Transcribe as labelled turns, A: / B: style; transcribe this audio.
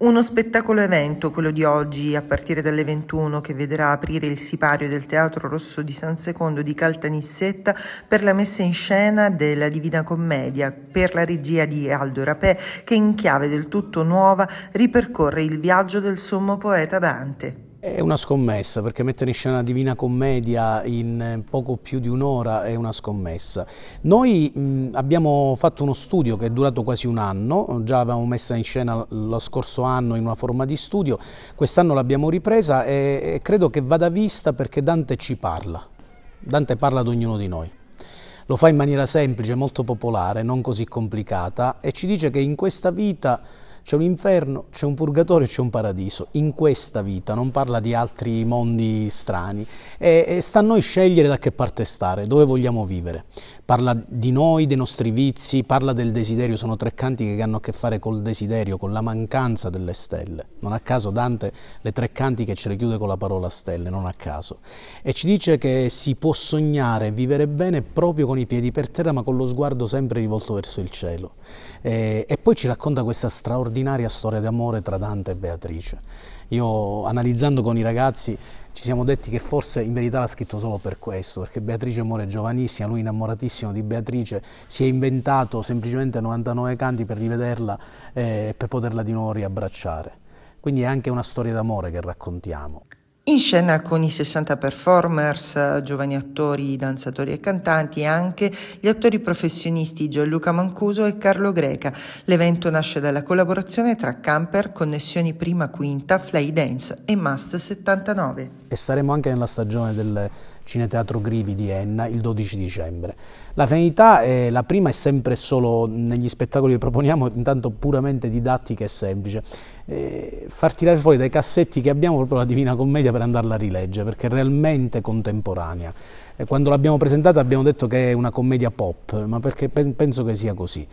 A: Uno spettacolo evento, quello di oggi, a partire dalle 21, che vedrà aprire il sipario del Teatro Rosso di San Secondo di Caltanissetta per la messa in scena della Divina Commedia, per la regia di Aldo Rapè, che in chiave del tutto nuova ripercorre il viaggio del sommo poeta Dante.
B: È una scommessa, perché mettere in scena Divina Commedia in eh, poco più di un'ora è una scommessa. Noi mh, abbiamo fatto uno studio che è durato quasi un anno, già l'avevamo messa in scena lo scorso anno in una forma di studio, quest'anno l'abbiamo ripresa e, e credo che vada vista perché Dante ci parla, Dante parla ad ognuno di noi lo fa in maniera semplice, molto popolare, non così complicata e ci dice che in questa vita c'è un inferno, c'è un purgatorio, c'è un paradiso. In questa vita, non parla di altri mondi strani. E, e sta a noi scegliere da che parte stare, dove vogliamo vivere. Parla di noi, dei nostri vizi, parla del desiderio. Sono tre cantiche che hanno a che fare col desiderio, con la mancanza delle stelle. Non a caso Dante le tre cantiche ce le chiude con la parola stelle, non a caso. E ci dice che si può sognare, vivere bene proprio con i piedi per terra, ma con lo sguardo sempre rivolto verso il cielo. e, e poi ci racconta questa straordinaria straordinaria storia d'amore tra Dante e Beatrice. Io analizzando con i ragazzi ci siamo detti che forse in verità l'ha scritto solo per questo, perché Beatrice muore giovanissima, lui innamoratissimo di Beatrice, si è inventato semplicemente 99 canti per rivederla eh, e eh, per poterla di nuovo
A: riabbracciare. Quindi è anche una storia d'amore che raccontiamo. In scena con i 60 performers, giovani attori, danzatori e cantanti e anche gli attori professionisti Gianluca Mancuso e Carlo Greca. L'evento nasce dalla collaborazione tra Camper, Connessioni Prima Quinta, Fly Dance e Must 79
B: e saremo anche nella stagione del Cineteatro Grivi di Enna il 12 dicembre. La finalità, è, la prima e sempre solo negli spettacoli che proponiamo, intanto puramente didattica e semplice, eh, far tirare fuori dai cassetti che abbiamo proprio la Divina Commedia per andarla a rileggere, perché è realmente contemporanea. E eh, quando l'abbiamo presentata abbiamo detto che è una commedia pop, ma perché penso che sia così.